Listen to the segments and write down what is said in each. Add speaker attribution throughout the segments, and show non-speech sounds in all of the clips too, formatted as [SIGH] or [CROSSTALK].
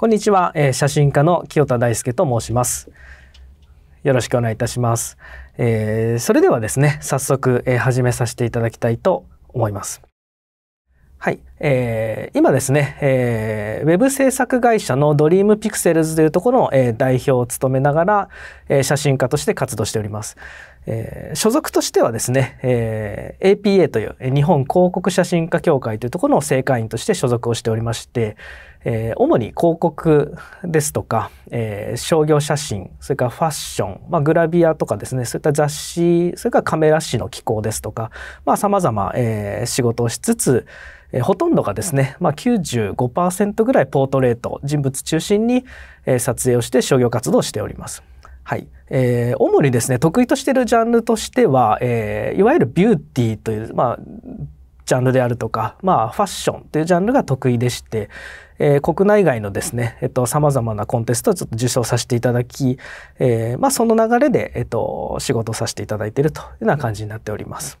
Speaker 1: こんにちは、えー、写真家の清田大輔と申します。よろしくお願いいたします。えー、それではですね、早速、えー、始めさせていただきたいと思います。はい、えー、今ですね、えー、ウェブ制作会社のドリームピクセルズというところの、えー、代表を務めながら、えー、写真家として活動しております。えー、所属としてはですね、えー、APA という日本広告写真家協会というところの正会員として所属をしておりまして、えー、主に広告ですとか、えー、商業写真それからファッション、まあ、グラビアとかですねそういった雑誌それからカメラ誌の機構ですとかさまざ、まえー、仕事をしつつ、えー、ほとんどがですね、まあ95%ぐらいポートレート人物中心に、えー、撮影をして商業活動をしております。はいえー、主にですね得意としているジャンルとしては、えー、いわゆるビューティーという、まあ、ジャンルであるとか、まあ、ファッションというジャンルが得意でして、えー、国内外のですね、えっと、様々なコンテストをちょっと受賞させていただき、えー、まあ、その流れで、えっと、仕事をさせていただいているというような感じになっております。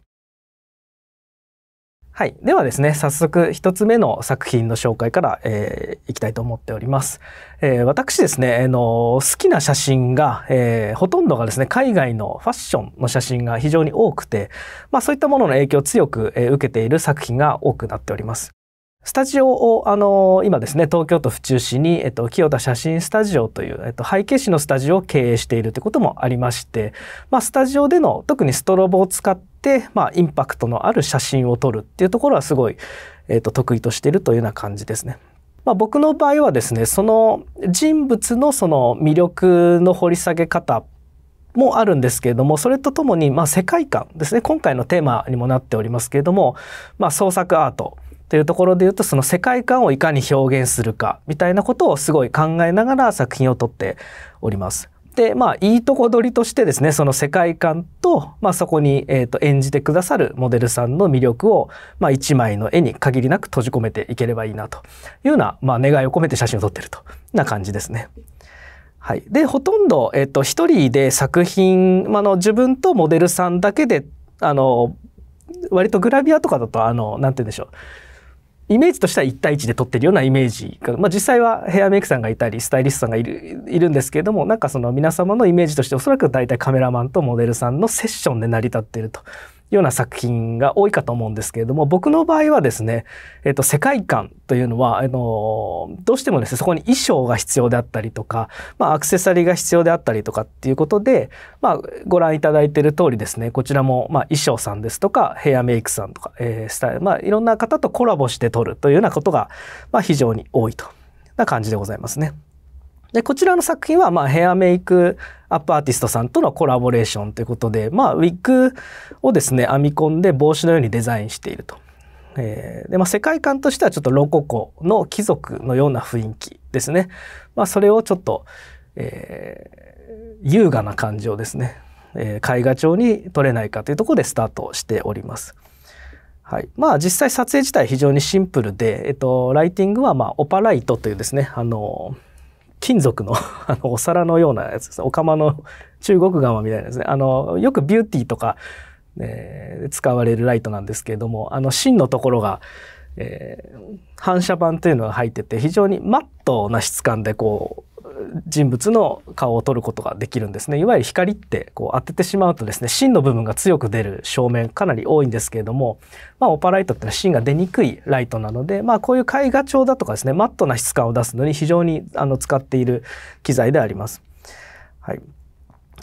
Speaker 1: はい。ではですね、早速1つ目の作品の紹介から、えー、いきたいと思っております。えー、私ですね、あ、ー、の好きな写真が、えー、ほとんどがですね、海外のファッションの写真が非常に多くて、まあそういったものの影響を強く、えー、受けている作品が多くなっております。スタジオを、あのー、今ですね、東京都府中市に、えっと、清田写真スタジオという、えっと、背景紙のスタジオを経営しているということもありまして、まあ、スタジオでの、特にストロボを使って、まあ、インパクトのある写真を撮るっていうところはすごい、えっと、得意としているというような感じですね。まあ、僕の場合はですね、その人物のその魅力の掘り下げ方もあるんですけれどもそれとともにまあ世界観ですね今回のテーマにもなっておりますけれども、まあ、創作アートというところで言うとその世界観をいかに表現するかみたいなことをすごい考えながら作品を撮っております。でまあいいとこ取りとしてですねその世界観と、まあ、そこに、えーと、演じてくださるモデルさんの魅力を、まあ、1枚の絵に限りなく閉じ込めていければいいなというような、まあ、願いを込めて写真を撮ってるとな感じですね。はい、でほとんど、えー人で作品、まあの、自分とモデルさんだけであの割とグラビアとかだと何て言うんでしょうイメージとしては1対1で撮ってるようなイメージが、まあ、実際はヘアメイクさんがいたりスタイリストさんがいるいるんですけれどもなんかその皆様のイメージとしておそらく大体カメラマンとモデルさんのセッションで成り立っているとような作品が多いかと思うんですけれども僕の場合はですね、えっと世界観というのはあのどうしてもですねそこに衣装が必要であったりとか、まあ、アクセサリーが必要であったりとかっていうことで、まあ、ご覧いただいている通りですねこちらも、まあ、衣装さんですとかヘアメイクさんとか、えー、スタイル、まあ、いろんな方とコラボして撮るというようなことが、まあ、非常に多いとな感じでございますね。でこちらの作品はまあヘアメイクアップアーティストさんとのコラボレーションということで、まあ、ウィッグをですね、編み込んで帽子のようにデザインしていると。えー、で、まあ、世界観としてはちょっとロココの貴族のような雰囲気ですね。まあ、それをちょっと、えー、優雅な感じをですね、えー、絵画帳に撮れないかというところでスタートしております。はい、まあ実際撮影自体非常にシンプルで、えっと、ライティングはまオパライトというですねあのー金属の [LAUGHS] あのお皿のようなやつですお釜の中国釜みたいなですね。あの、よくビューティーとか、えー、使われるライトなんですけれども、あの芯のところが、えー、反射板というのが入ってて、非常にマットな質感でこう人物の顔を撮ることができるんですねいわゆる光ってこう当ててしまうとですね芯の部分が強く出る照明かなり多いんですけれども、まあ、オパライトってのは芯が出にくいライトなので、まあ、こういう絵画調だとかですねマットな質感を出すのに非常にあの使っている機材であります。はい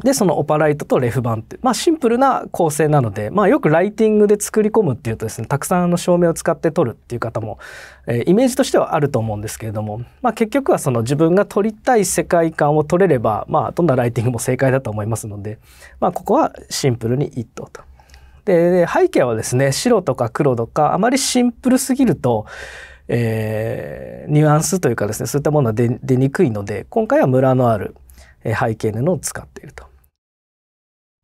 Speaker 1: でそのオパライトとレフ板ってまあシンプルな構成なのでまあよくライティングで作り込むっていうとですねたくさんの照明を使って撮るっていう方も、えー、イメージとしてはあると思うんですけれどもまあ結局はその自分が撮りたい世界観を撮れればまあどんなライティングも正解だと思いますのでまあここはシンプルに一等と。で背景はですね白とか黒とかあまりシンプルすぎるとえー、ニュアンスというかですねそういったものは出にくいので今回はムラのある背景の布を使っていると。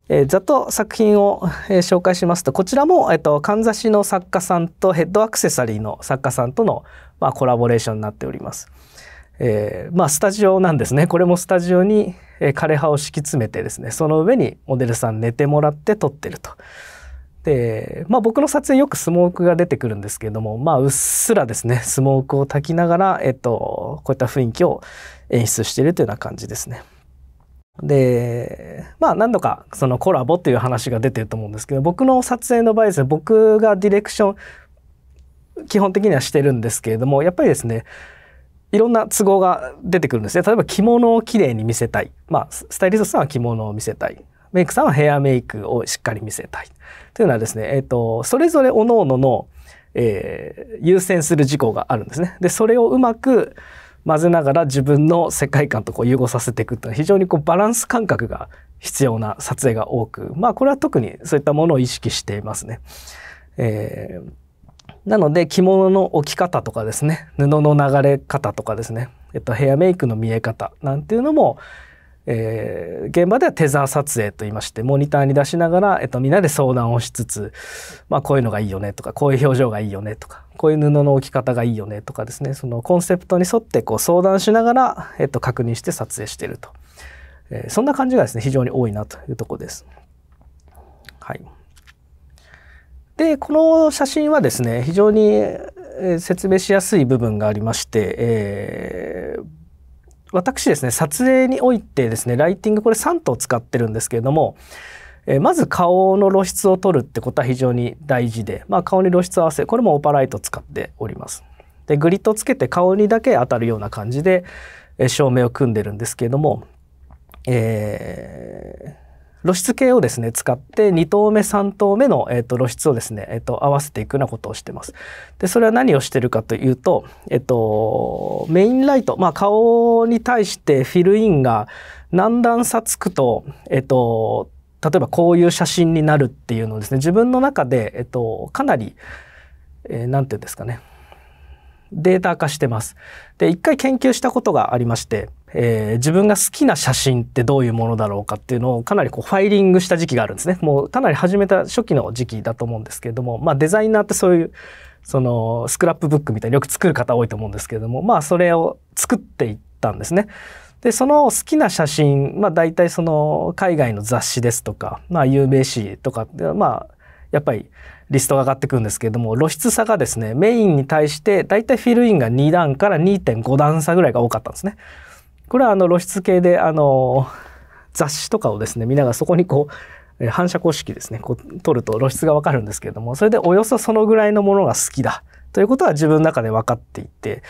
Speaker 1: えー、ざっと作品を、えー、紹介しますとこちらも、えーと、かんざしの作家さんとヘッドアクセサリーの作家さんとの、まあ、コラボレーションになっております。えー、まあスタジオなんですねこれもスタジオに、えー、枯葉を敷き詰めてですねその上にモデルさん寝てもらって撮ってると。でまあ僕の撮影よくスモークが出てくるんですけれどもまあうっすらですねスモークを焚きながら、えっ、と、こういった雰囲気を演出しているというような感じですね。で、まあ何度かそのコラボっていう話が出てると思うんですけど、僕の撮影の場合ですね、僕がディレクション、基本的にはしてるんですけれども、やっぱりですね、いろんな都合が出てくるんですね。例えば着物をきれいに見せたい。まあ、スタイリストさんは着物を見せたい。メイクさんはヘアメイクをしっかり見せたい。というのはですね、えっ、ー、と、それぞれ各々の、えー、優先する事項があるんですね。で、それをうまく、混ぜながら自分の世界観とこう融合させていくというのは非常にこうバランス感覚が必要な撮影が多くまあこれは特にそういったものを意識していますね。えー、なので着物の置き方とかですね布の流れ方とかですね、えっと、ヘアメイクの見え方なんていうのも、えー、現場ではテザー撮影といいましてモニターに出しながら、えっと、みんなで相談をしつつ、まあ、こういうのがいいよねとかこういう表情がいいよねとかこういう布の置き方がいいよねとかですねそのコンセプトに沿ってこう相談しながら、えっと、確認して撮影してると、えー、そんな感じがですね非常に多いなというとこです。はい、でこの写真はですね非常に説明しやすい部分がありまして、えー、私ですね撮影においてですねライティングこれ3頭使ってるんですけれどもえー、まず顔の露出を取るってことは非常に大事で、まあ、顔に露出合わせこれもオパライト使っております。でグリッドつけて顔にだけ当たるような感じで、照明を組んでるんですけれども、えー、露出計をですね使って2投目3投目の、えーと、露出をですね、えーと、合わせていくようなことをしてます。でそれは何をしてるかというと,、えーと、メインライト、まあ、顔に対してフィルインが何段差つくと,、えー、と例えばこういう写真になるっていうのをですね自分の中で、えっと、かなり何、えー、て言うんですかねデータ化してます。で一回研究したことがありまして、えー、自分が好きな写真ってどういうものだろうかっていうのをかなりこうファイリングした時期があるんですね。もうかなり始めた初期の時期だと思うんですけれども、まあ、デザイナーってそういうそのスクラップブックみたいによく作る方多いと思うんですけれどもまあそれを作っていったんですね。でその好きな写真、まあ、大体その海外の雑誌ですとか、まあ、有名誌とかまあやっぱりリストが上がってくるんですけれども露出差がですねメインに対して大体フィルインが2段から2.5段差ぐらいが多かったんですね。これはあの露出系であの雑誌とかをですね見ながらそこにこう反射公式ですねこう撮ると露出がわかるんですけれどもそれでおよそそのぐらいのものが好きだということは自分の中で分かっていて、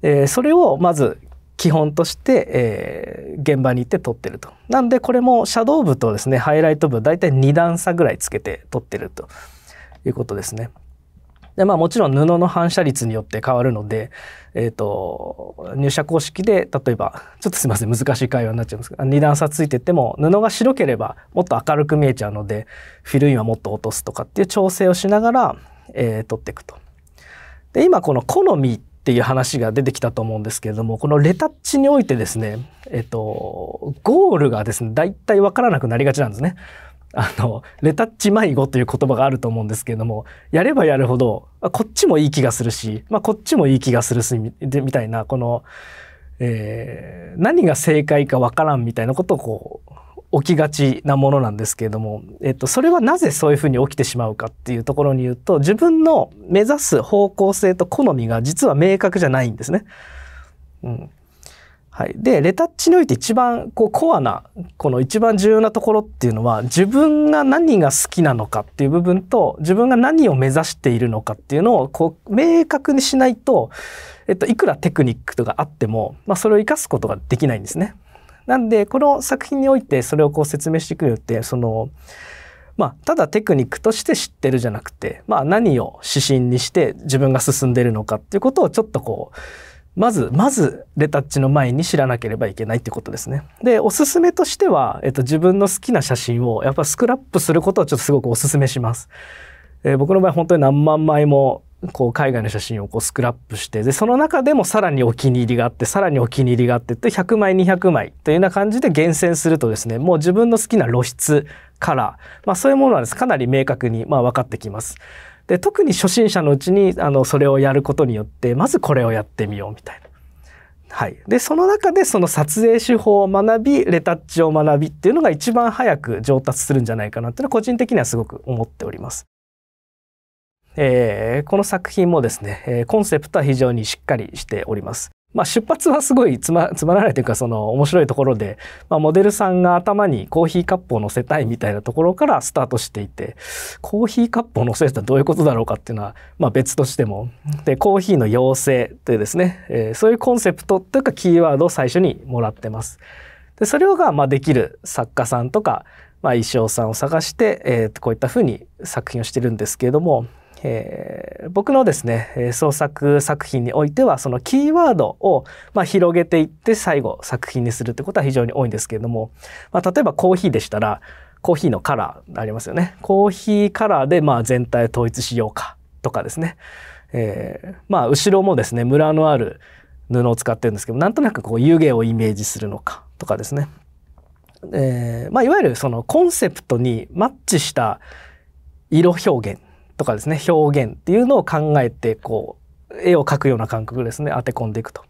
Speaker 1: えそれをまず基本として、えー、現場に行って撮ってると。なんでこれもシャドウ部とですねハイライト部大体2段差ぐらいつけて撮ってるということですね。でまあ、もちろん布の反射率によって変わるので、えーと、入射公式で例えばちょっとすいません難しい会話になっちゃうんですけど2段差ついてても布が白ければもっと明るく見えちゃうのでフィルインはもっと落とすとかっていう調整をしながら、えー、取っていくと。で今この好みっていう話が出てきたと思うんですけれども、このレタッチにおいてですね、えっと、ゴールがですね、大体わからなくなりがちなんですね。あの、レタッチ迷子という言葉があると思うんですけれども、やればやるほど、あこっちもいい気がするし、まあ、こっちもいい気がするし、みたいな、この、えー、何が正解かわからんみたいなことをこう、起きがちなものなんですけれども、えっと、それはなぜそういうふうに起きてしまうかっていうところに言うと自分の目指す方向性と好みが実は明確じゃないんですね。うんはい、でレタッチにおいて一番こうコアなこの一番重要なところっていうのは自分が何が好きなのかっていう部分と自分が何を目指しているのかっていうのをこう明確にしないと、えっと、いくらテクニックとかあっても、まあ、それを生かすことができないんですね。なんでこの作品においてそれをこう説明していくよってそのまあ、ただテクニックとして知ってるじゃなくて、まあ、何を指針にして自分が進んでるのかっていうことをちょっとこうまずまずレタッチの前に知らなければいけないってことですね。でおすすめとしては、えっと、自分の好きな写真をやっぱスクラップすることをちょっとすごくおすすめします。えー、僕の場合本当に何万枚もこう海外の写真をこうスクラップしてでその中でもさらにお気に入りがあってさらにお気に入りがあってって100枚200枚というような感じで厳選するとですねもう自分の好きな露出カラー、まあ、そういうものはです、かなり明確にまあ分かってきます。で特に初心者のうちにあのそれをやることによってまずこれをやってみようみたいな。はい、でその中でその撮影手法を学びレタッチを学びっていうのが一番早く上達するんじゃないかなっていうのは個人的にはすごく思っております。えー、この作品もですね、えー、コンセプトは非常にしっかりしております。まあ、出発はすごいつまつまらないというかその面白いところで、まあ、モデルさんが頭にコーヒーカップを乗せたいみたいなところからスタートしていてコーヒーカップを乗せるとどういうことだろうかっていうのは、まあ、別としてもでコーヒーの妖精というですね、えー、そういうコンセプトというかキーワードを最初にもらってます。でそれがまあできる作家さんとか、まあ、衣装さんを探して、えー、こういったふうに作品をしてるんですけれどもえー、僕のですね創作作品においてはそのキーワードを、まあ、広げていって最後作品にするってことは非常に多いんですけれども、まあ、例えばコーヒーでしたらコーヒーのカラーありますよねコーヒーカラーでまあ全体を統一しようかとかですね、えー、まあ後ろもですねムラのある布を使ってるんですけどなんとなくこう湯気をイメージするのかとかですね、えーまあ、いわゆるそのコンセプトにマッチした色表現とかですね表現っていうのを考えてこう絵を描くような感覚ですね当て込んでいくと。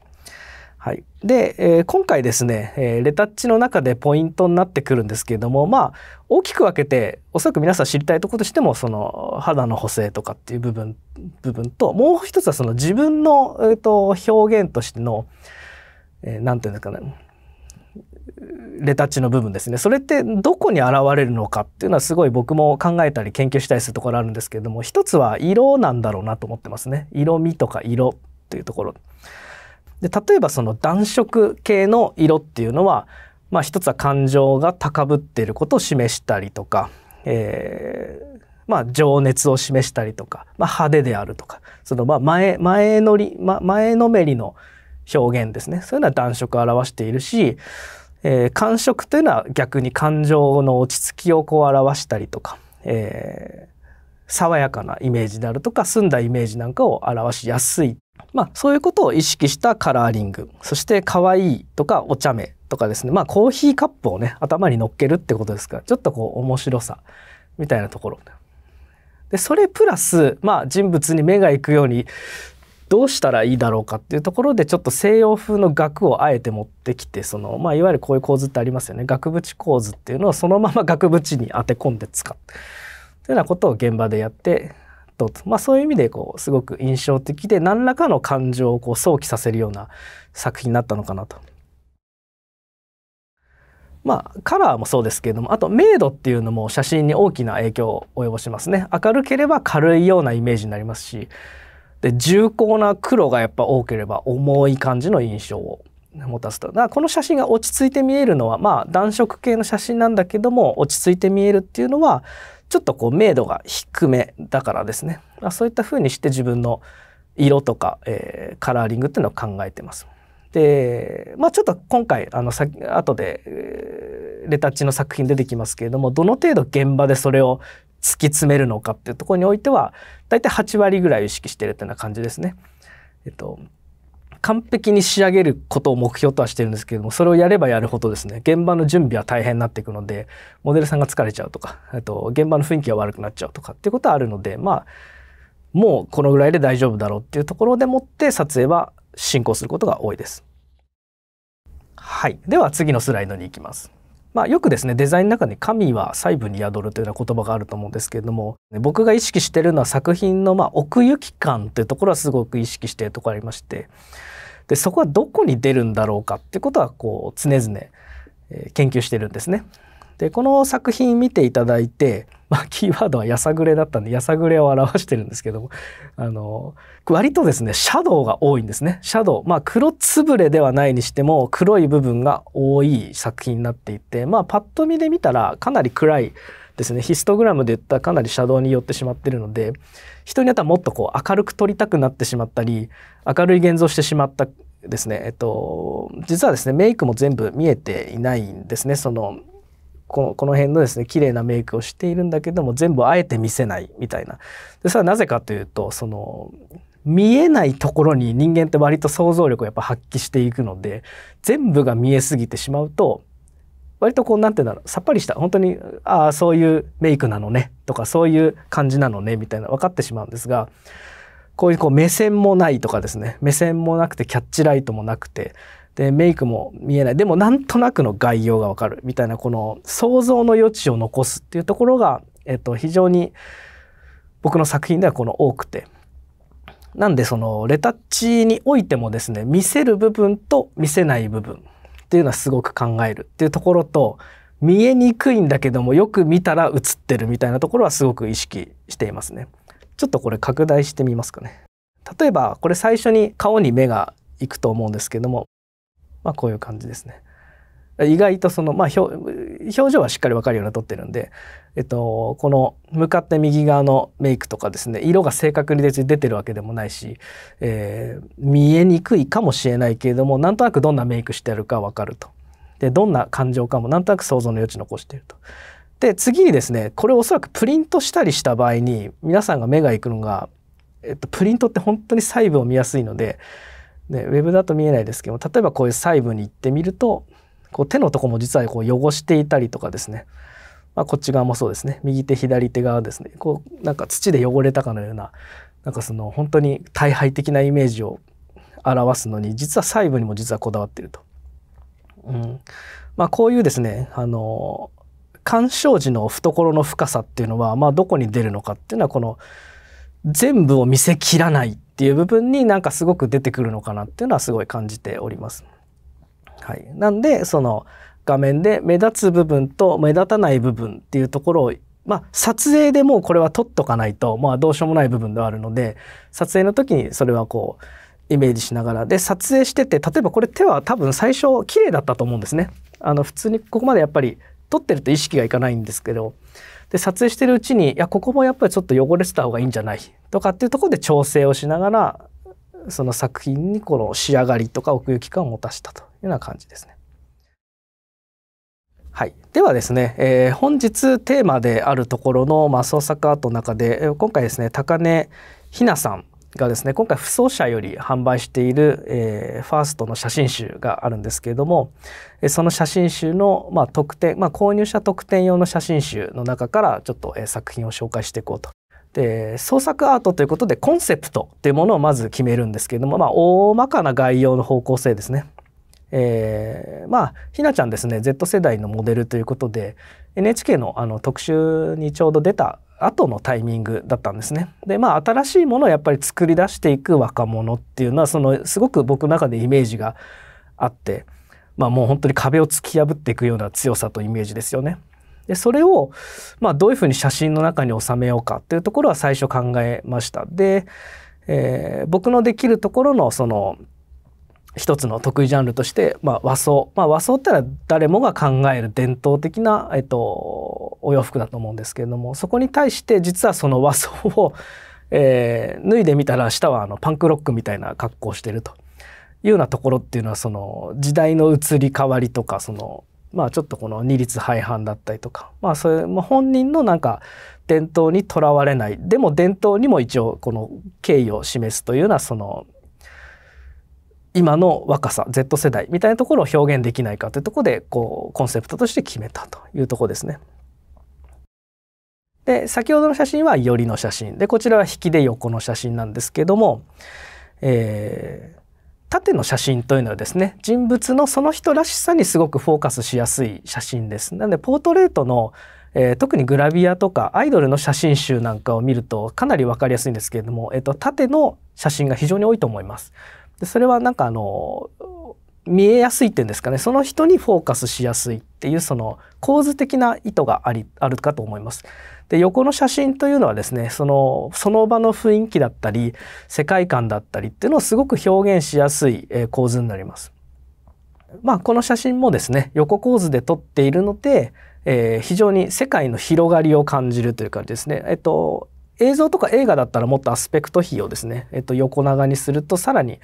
Speaker 1: はい、で、えー、今回ですね、えー、レタッチの中でポイントになってくるんですけれどもまあ大きく分けておそらく皆さん知りたいところとしてもその肌の補正とかっていう部分部分ともう一つはその自分の、えーと、表現としての何、えー、て言うんですかねレタッチの部分ですねそれってどこに現れるのかっていうのはすごい僕も考えたり研究したりするところあるんですけれども一つは色なんだろうなと思ってますね色味とか色ていうところで例えばその暖色系の色っていうのは、まあ、一つは感情が高ぶっていることを示したりとか、えー、まあ、情熱を示したりとか、まあ、派手であるとかそのま前前り、ま、前のめりの表現ですねそういうのは暖色を表しているしえー、感触というのは逆に感情の落ち着きをこう表したりとか、えー、爽やかなイメージであるとか澄んだイメージなんかを表しやすい、まあ、そういうことを意識したカラーリングそして可愛いとかお茶目とかですねまあコーヒーカップをね頭に乗っけるってことですからちょっとこう面白さみたいなところでそれプラスまあ人物に目がいくようにどうしたらいいだろうかっていうところでちょっと西洋風の額をあえて持ってきてその、まあ、いわゆるこういう構図ってありますよね額縁構図っていうのをそのまま額縁に当て込んで使うというようなことを現場でやってと、まあ、そういう意味でこうすごく印象的で何らかの感情をこう想起させるような作品になったのかなとまあ、カラーもそうですけれどもあと明度っていうのも写真に大きな影響を及ぼしますね明るければ軽いようなイメージになりますしで重厚な黒がやっぱ多ければ重い感じの印象を持たせただからこの写真が落ち着いて見えるのはまあ暖色系の写真なんだけども落ち着いて見えるっていうのはちょっとこう明度が低めだからですね、まあ、そういった風にして自分の色とか、えー、カラーリングっていうのを考えてます。でまあ、ちょっと今回あの後で、レタッチの作品出てきますけれどもどの程度現場でそれを突き詰めるのかっていうところにおいては大体8割ぐらい意識してるっていうような感じですね。えっと完璧に仕上げることを目標とはしてるんですけどもそれをやればやるほどですね現場の準備は大変になっていくのでモデルさんが疲れちゃうとかあと現場の雰囲気が悪くなっちゃうとかっていうことはあるのでまあもうこのぐらいで大丈夫だろうっていうところでもって撮影は進行することが多いです。はい、では次のスライドに行きます。まあ、よくですねデザインの中に「神は細部に宿る」というような言葉があると思うんですけれども僕が意識してるのは作品のま奥行き感というところはすごく意識しているところありましてでそこはどこに出るんだろうかということはこう常々研究してるんですね。でこの作品見ていただいて、まあ、キーワードはやさぐれだったんでやさぐれを表してるんですけどもあの割とですねシャドウが多いんですねシャドウまあ黒つぶれではないにしても黒い部分が多い作品になっていてまあパッと見で見たらかなり暗いですねヒストグラムで言ったらかなりシャドウに寄ってしまってるので人によってはもっとこう明るく撮りたくなってしまったり明るい現像してしまったですねえっと実はですねメイクも全部見えていないんですねそのこのこの辺のですね綺麗なメイクをしているんだけども全部あえて見せないみたいなでそれはなぜかというとその見えないところに人間って割と想像力をやっぱ発揮していくので全部が見えすぎてしまうと割とこう何て言うんだろうさっぱりした本当にああそういうメイクなのねとかそういう感じなのねみたいな分かってしまうんですがこういうこう目線もないとかですね目線もなくてキャッチライトもなくてでメイクも見えないでもなんとなくの概要がわかるみたいなこの想像の余地を残すっていうところが、えっと、非常に僕の作品ではこの多くて。なんでそのレタッチにおいてもですね見せる部分と見せない部分っていうのはすごく考えるっていうところと見えにくいんだけどもよく見たら映ってるみたいなところはすごく意識していますね。ちょっとこれ拡大してみますかね。例えばこれ最初に顔に目が行くと思うんですけどもまあ、こういう感じですね。意外とその、まあ表、表情はしっかり分かるように撮ってるんで、えっと、この向かって右側のメイクとかですね色が正確に出てるわけでもないし、えー、見えにくいかもしれないけれどもなんとなくどんなメイクしてるか分かるとでどんな感情かもなんとなく想像の余地残していると。で次にですねこれおそらくプリントしたりした場合に皆さんが目がいくのが、えっと、プリントって本当に細部を見やすいのででウェブだと見えないですけど例えばこういう細部に行ってみるとこう手のとこも実はこう汚していたりとかですね、まあ、こっち側もそうですね右手左手側ですねこうなんか土で汚れたかのようななんかその本当に大敗的なイメージを表すのに実は細部にも実はこだわってると。うんまあ、こういうですねあの鑑賞時の懐の深さっていうのは、まあ、どこに出るのかっていうのはこの全部を見せきらないっていう部分になんかすごく出てくるのかなっていうのはすごい感じております。はい、なんでその画面で目立つ部分と目立たない部分っていうところをまあ、撮影でもうこれは撮っとかないと、まあ、どうしようもない部分ではあるので撮影の時にそれはこうイメージしながらで撮影してて例えばこれ手は多分最初綺麗だったと思うんですね。あの普通にここまでやっぱり撮ってると意識がいかないんですけどで撮影してるうちにいやここもやっぱりちょっと汚れてた方がいいんじゃないとかっていうところで調整をしながらその作品にこの仕上がりとか奥行き感を持たせたというような感じですね。はい、ではですね、えー、本日テーマであるところの、まあ、創作アートの中で今回ですね高根ひなさんがですね今回「不走者」より販売している、えー、ファーストの写真集があるんですけれどもその写真集の、まあ、特典、まあ、購入者特典用の写真集の中からちょっと、えー、作品を紹介していこうとで創作アートということでコンセプトっていうものをまず決めるんですけれども、まあ、大まかな概要の方向性ですね。えー、まあひなちゃんですね Z 世代のモデルということで NHK のあの特集にちょうど出た後のタイミングだったんですね。でまあ新しいものをやっぱり作り出していく若者っていうのはそのすごく僕の中でイメージがあって、まあ、もう本当に壁を突き破っていくような強さとイメージですよね。でそれを、まあ、どういうふうに写真の中に収めようかっていうところは最初考えました。で、えー、僕のできるところのその一つの得意ジャンルとして、まあ、和装、まあ、和装ってのは誰もが考える伝統的な、えっと、お洋服だと思うんですけれどもそこに対して実はその和装を、[LAUGHS] えー、脱いでみたら下はあのパンクロックみたいな格好をしてるというようなところっていうのはその時代の移り変わりとかそのまあちょっとこの二律背反だったりとか、まあそういう、まあ、本人のなんか伝統にとらわれない。でも伝統にも一応この敬意を示すというようなその今の若さ Z 世代みたいなところを表現できないかというところでこうコンセプトとして決めたというところですね。で先ほどの写真は寄りの写真でこちらは引きで横の写真なんですけども、え縦の写真というのはですね人物のその人らしさにすごくフォーカスしやすい写真です。なのでポートレートのえー、特にグラビアとかアイドルの写真集なんかを見るとかなり分かりやすいんですけれども、えーと、縦の写真が非常に多いと思います。でそれはなんかあの見えやすいっていうんですかねその人にフォーカスしやすいっていうその構図的な意図がありあるかと思います。で横の写真というのはですねそのその場の雰囲気だったり世界観だったりっていうのをすごく表現しやすい構図になります。まあ、この写真もですね横構図で撮っているので、えー、非常に世界の広がりを感じるという感じですね。えっと映像とか映画だったらもっとアスペクト比をですね、えっと、横長にするとさらに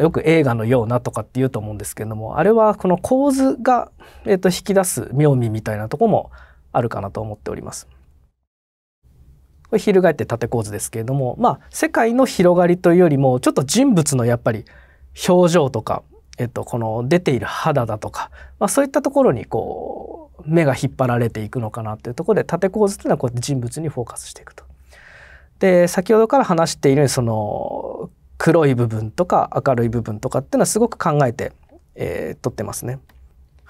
Speaker 1: よく映画のようなとかって言うと思うんですけどもあれはこの構図が、えっと、引き出す妙味みたいなとこもあるかなと思っております。これ翻って縦構図ですけれども、まあ、世界の広がりというよりも、ちょっと人物のやっぱり表情とか、えっと、この出ている肌だとか、まあ、そういったところにこう、目が引っ張られていくのかなっていうところで、縦構図っていうのはこうやって人物にフォーカスしていくと。で、先ほどから話しているように、その、黒い部分とか明るい部分とかっていうのはすごく考えて、えー、撮ってますね。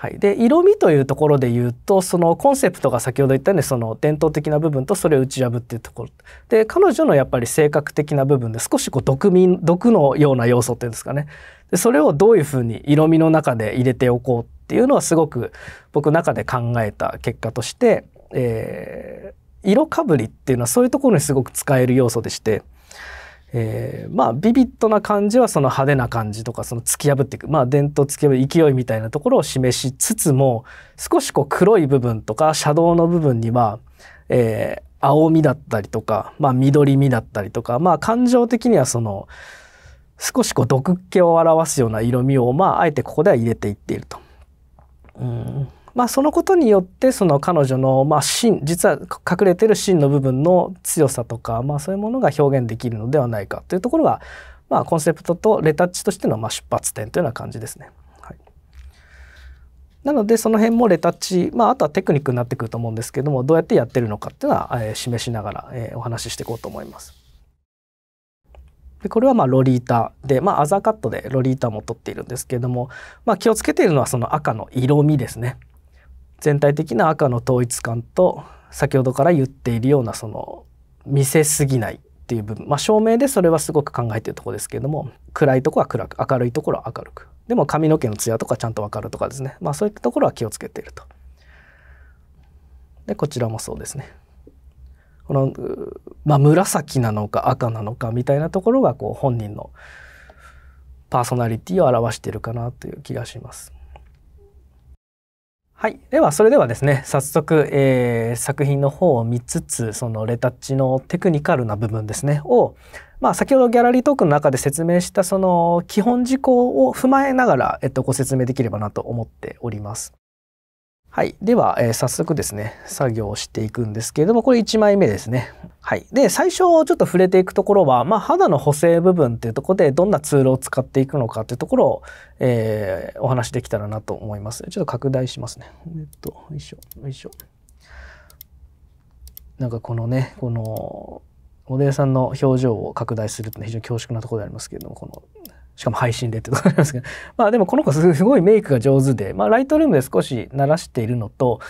Speaker 1: はい、で色味というところで言うとそのコンセプトが先ほど言ったようにその伝統的な部分とそれを打ち破っていうところで彼女のやっぱり性格的な部分で少しこう毒味毒のような要素っていうんですかねでそれをどういうふうに色味の中で入れておこうっていうのはすごく僕の中で考えた結果として、えー、色かぶりっていうのはそういうところにすごく使える要素でして。えー、まあビビッドな感じはその派手な感じとかその突き破っていくまあ伝統突き破る勢いみたいなところを示しつつも少しこう黒い部分とかシャドウの部分には、えー、青みだったりとか、まあ、緑みだったりとかまあ感情的にはその少しこう毒気を表すような色味をまああえてここでは入れていっていると。うんまあ、そのことによってその彼女の、まあ、真実は隠れてる真の部分の強さとか、まあ、そういうものが表現できるのではないかというところが、まあ、コンセプトとレタッチとしてのまあ出発点というような感じですね。はい、なのでその辺もレタッチ、まあ、あとはテクニックになってくると思うんですけどもどうやってやってるのかっていうのは、え示しながら、えお話ししていこうと思います。でこれはまロリータで、まあ、アザーカットでロリータも撮っているんですけれども、まあ、気をつけているのはその赤の色味ですね。全体的な赤の統一感と先ほどから言っているようなその見せすぎないっていう部分まあ照明でそれはすごく考えてるとこですけれども暗いとこは暗く明るいところは明るくでも髪の毛のツヤとかちゃんと分かるとかですねまあそういったところは気をつけていると。でこちらもそうですね。このまあ、紫なのか赤なのかみたいなところがこう本人のパーソナリティを表しているかなという気がします。はい、ではそれではですね早速、えー、作品の方を見つつそのレタッチのテクニカルな部分ですねを、まあ、先ほどギャラリートークの中で説明したその基本事項を踏まえながら、えっと、ご説明できればなと思っております。はい。では、えー、早速ですね、作業をしていくんですけれども、これ1枚目ですね。はい。で、最初ちょっと触れていくところは、まあ、肌の補正部分っていうところで、どんなツールを使っていくのかっていうところを、えー、お話できたらなと思います。ちょっと拡大しますね。えっと、よいしょ、よいしょ。なんかこのね、この、モデルさんの表情を拡大するっていうのは非常に恐縮なところでありますけれども、このしかも配信でってところなんですけど、まあでもこの子すごいメイクが上手で、まあライトルームで少し慣らしているのと、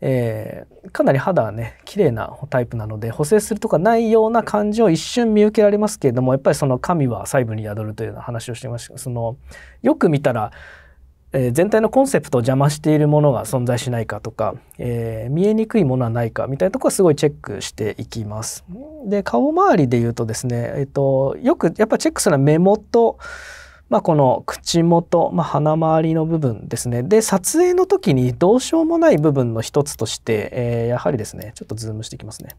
Speaker 1: えー、かなり肌はね綺麗なタイプなので補正するとかないような感じを一瞬見受けられますけれどもやっぱりその神は細部に宿るというような話をしていましたそのよく見たらえー、全体のコンセプトを邪魔しているものが存在しないかとか、えー、見えにくいものはないかみたいなところはすごいチェックしていきます。で顔周りで言うとですね、えーと、よくやっぱチェックするのは目元まあ、この口元、まあ、鼻周りの部分ですねで撮影の時にどうしようもない部分の一つとして、えー、やはりですねちょっとズームしていきますね。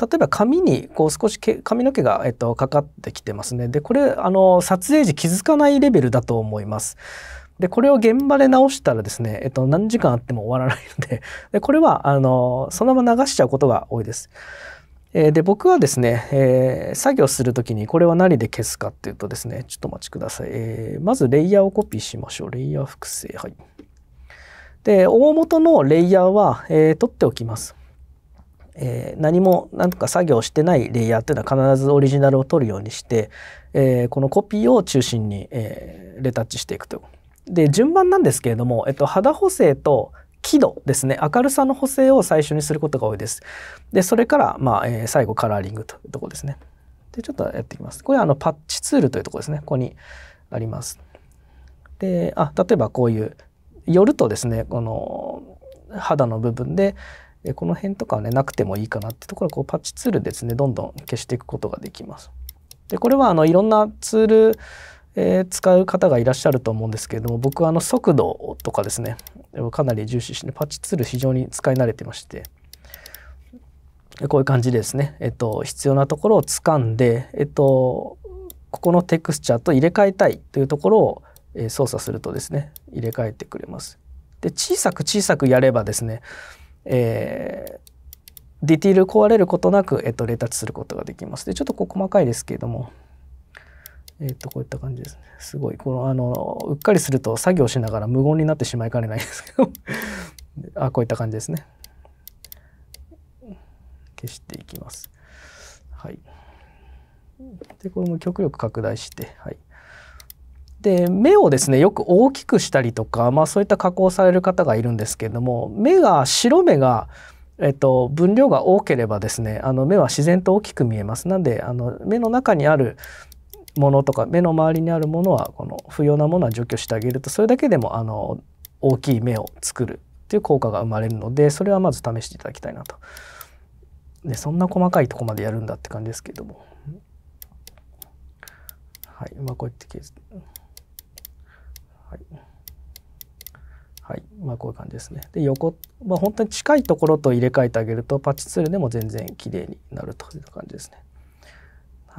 Speaker 1: 例えば髪にこう少し髪の毛が、えっと、かかってきてますねでこれあの撮影時気づかないレベルだと思います。で、これを現場で直したらですね、えっと、何時間あっても終わらないので、でこれは、あの、そのまま流しちゃうことが多いです。えー、で、僕はですね、えー、作業する時にこれは何で消すかっていうとですね、ちょっとお待ちください。えー、まずレイヤーをコピーしましょう。レイヤー複製。はい。で、大元のレイヤーは、え取っておきます。え何も何とか作業してないレイヤーっていうのは必ずオリジナルを取るようにして、えこのコピーを中心に、えレタッチしていくとで順番なんですけれども、えっと、肌補正と輝度ですね明るさの補正を最初にすることが多いですでそれから、まあえー、最後カラーリングというとこですねでちょっとやっていきますこれはあのパッチツールというとこですねここにありますであ例えばこういう寄るとですねこの肌の部分でこの辺とかはねなくてもいいかなってところはこうパッチツールですねどんどん消していくことができますでこれはあのいろんなツールえー、使う方がいらっしゃると思うんですけれども僕はあの速度とかですねかなり重視して、パッチツール非常に使い慣れてましてこういう感じでですね、えっと、必要なところを掴んで、えっと、ここのテクスチャーと入れ替えたいというところを、え操作するとですね入れ替えてくれます。で小さく小さくやればですね、えー、ディティール壊れることなく、えっと、レタッチすることができます。でちょっとこう細かいですけれどもえっ、ー、と、こういった感じですね。すごい。この、あの、うっかりすると作業しながら無言になってしまいかねないんですけど [LAUGHS] あ、こういった感じですね。消していきます。はい。で、これも極力拡大して、はい。で、目をですね、よく大きくしたりとか、まあそういった加工される方がいるんですけれども、目が、白目が、えっと、分量が多ければですねあの目は自然と大きく見えます。なんであの目の中にあるものとか目の周りにあるものはこの不要なものは除去してあげるとそれだけでもあの大きい目を作るっていう効果が生まれるのでそれはまず試していただきたいなと。でそんな細かいとこまでやるんだって感じですけども。はい、まあこうやってはい。はい、まあこういう感じですね。で横、まあ、本当に近いところと入れ替えてあげるとパッチツールでも全然綺麗になるという感じですね。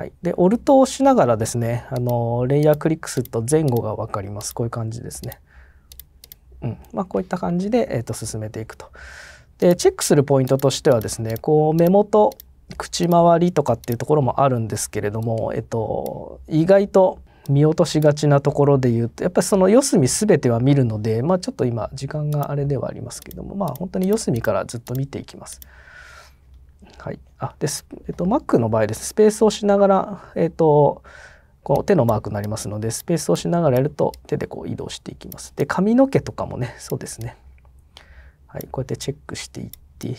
Speaker 1: はい、でオルトを押しながらですねあのレイヤークリックすると前後が分かりますこういう感じですね。うんまあ、こういった感じで、えーと、進めていくと。でチェックするポイントとしてはですねこう目元口周りとかっていうところもあるんですけれども、えっと、意外と見落としがちなところで言うとやっぱりその四隅全ては見るので、まあ、ちょっと今時間があれではありますけどもまあ本当に四隅からずっと見ていきます。はい、あです、えっと、Mac の場合です、スペースをしながら、えっと、この手のマークになりますので、スペースをしながらやると手でこう移動していきます。で、髪の毛とかもね、そうですね。はい、こうやってチェックしていって、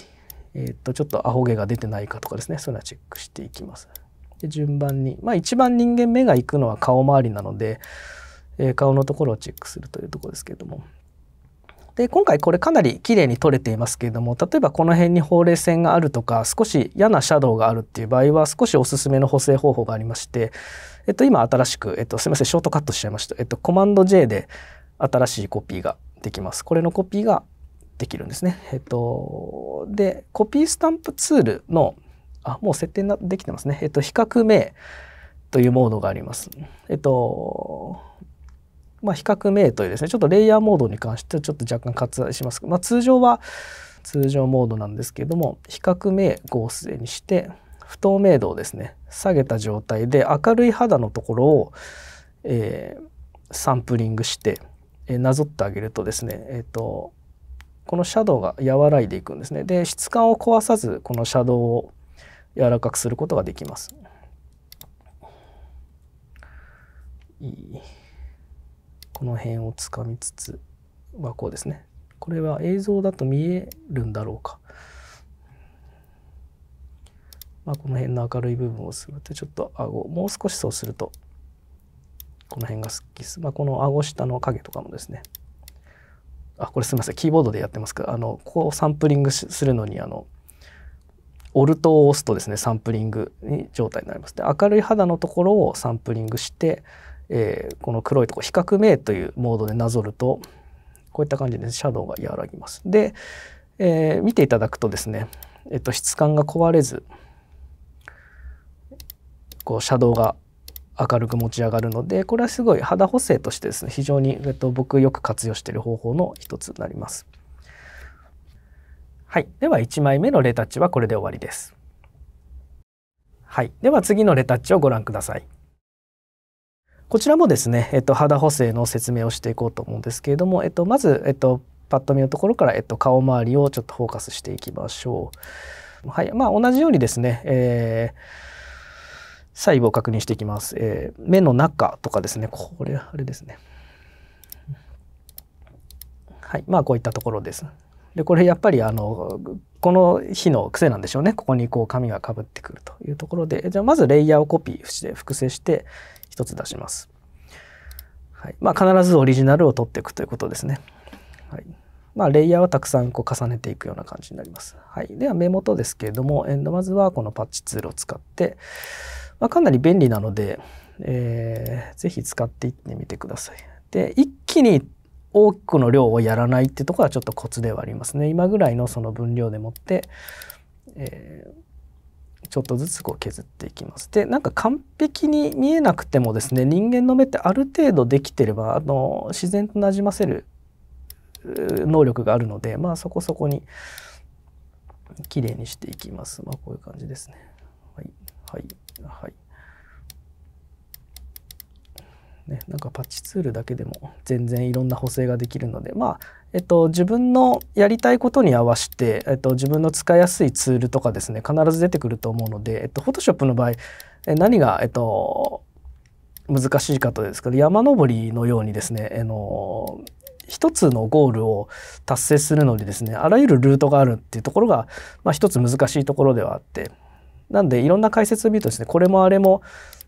Speaker 1: えっと、ちょっとアホ毛が出てないかとかですね、そういうのはチェックしていきます。で、順番に、まあ一番人間目が行くのは顔周りなので、えー、顔のところをチェックするというところですけれども、で今回これかなり綺麗に撮れていますけれども例えばこの辺にほうれい線があるとか少し嫌なシャドウがあるっていう場合は少しおすすめの補正方法がありまして、えっと、今新しく、えっと、すみませんショートカットしちゃいました、えっと、コマンド J で新しいコピーができます。これのコピーができるんですね。えっと、でコピースタンプツールのあもう設定なできてますね。えっと比較名というモードがあります。えっとまあ、比較名というですねちょっとレイヤーモードに関してちょっと若干割愛しますまあ、通常は通常モードなんですけども比較名合成にして不透明度をですね下げた状態で明るい肌のところを、えー、サンプリングして、えー、なぞってあげるとですね、えーと、とこのシャドウが和らいでいくんですねで質感を壊さずこのシャドウを柔らかくすることができます。いいこの辺をつかみつつはこうですねこれは映像だと見えるんだろうか、まあ、この辺の明るい部分をすってちょっと顎もう少しそうするとこの辺がすっきりする、まあ、この顎下の影とかもですねあこれすみませんキーボードでやってますかどあのここをサンプリングするのにあのオルトを押すとですねサンプリング状態になりますで明るい肌のところをサンプリングしてえー、この黒いとこ比較名というモードでなぞるとこういった感じでシャドウが和らぎます。で、えー、見ていただくとですね、えっと、質感が壊れずこうシャドウが明るく持ち上がるのでこれはすごい肌補正としてですね非常に、えっと、僕よく活用している方法の一つになります。はい、では1枚目のレタッチはこれで終わりです。はい、では次のレタッチをご覧ください。こちらもですね、えっと、肌補正の説明をしていこうと思うんですけれども、えっと、まず、えっと、パッと見のところから、えっと、顔周りをちょっとフォーカスしていきましょう。はい。まあ、同じようにですね、えー、細部を確認していきます。えー、目の中とかですね、これ、あれですね。はい。まあ、こういったところです。で、これやっぱり、あの、この日の癖なんでしょうね。ここにこう、紙がかぶってくるというところで、じゃあ、まずレイヤーをコピーして、複製して、1つ出します。はいまあ、必ずオリジナルを取っていくということですね。はいまあ、レイヤーはたくさんこう重ねていくような感じになります。はい、では目元ですけれども、えー、まずはこのパッチツールを使って、まあ、かなり便利なので、えー、ぜひ使っていってみてください。で一気に大きくの量をやらないってところはちょっとコツではありますね。今ぐらいのその分量でもって、えーちょっとずつこう削っていきます。でなんか完璧に見えなくてもですね人間の目ってある程度できてればあの自然となじませる能力があるのでまあそこそこに綺麗にしていきます。まあ、こういう感じですね。はい、はい、はい。ね、なんかパッチツールだけでも全然いろんな補正ができるのでまあえっと、自分のやりたいことに合わせて、えっと、自分の使いやすいツールとかですね必ず出てくると思うので、えっと、ショップの場合何が、えっと、難しいかとですけど山登りのようにですね、あの一つのゴールを達成するのにですねあらゆるルートがあるっていうところが、まあ、一つ難しいところではあってなんでいろんな解説を見るとですねこれもあれも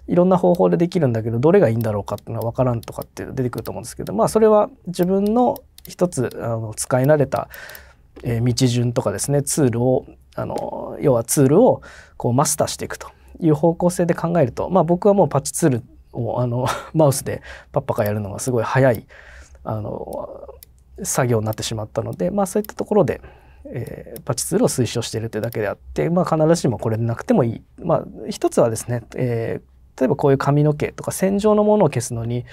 Speaker 1: いろんな方法でできるんだけどどれがいいんだろうかっていうのは分からんとかって出てくると思うんですけどまあそれは自分の一つあの使い慣れた、え道順とかですねツールをあの要はツールをこうマスターしていくという方向性で考えると、まあ、僕はもうパッチツールをあの [LAUGHS] マウスでパッパカやるのがすごい早いあの作業になってしまったので、まあ、そういったところで、えー、パッチツールを推奨しているというだけであって、まあ、必ずしもこれでなくてもいい。まあ、一つはですね、えー、例えばこういう髪の毛とか洗浄のものを消すのに